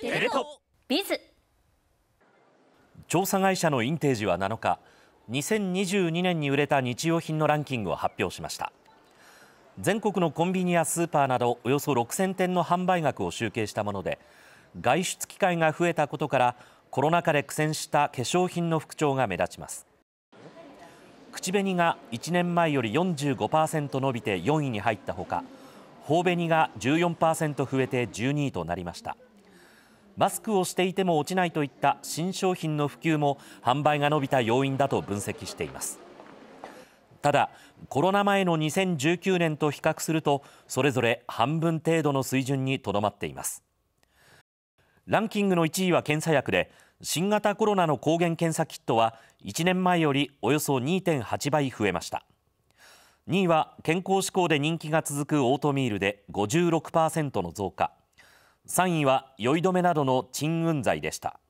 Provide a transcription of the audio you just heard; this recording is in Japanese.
テレトビズ調査会社のインテージは7日2022年に売れた日用品のランキングを発表しました全国のコンビニやスーパーなどおよそ6000点の販売額を集計したもので外出機会が増えたことからコロナ禍で苦戦した化粧品の復調が目立ちます口紅が1年前より45%伸びて4位に入ったほか頬紅が14%増えて12位となりましたマスクをしていても落ちないといった新商品の普及も販売が伸びた要因だと分析していますただコロナ前の2019年と比較するとそれぞれ半分程度の水準にとどまっていますランキングの1位は検査薬で新型コロナの抗原検査キットは1年前よりおよそ2.8倍増えました2位は健康志向で人気が続くオートミールで56%の増加3位は酔い止めなどの鎮運剤でした。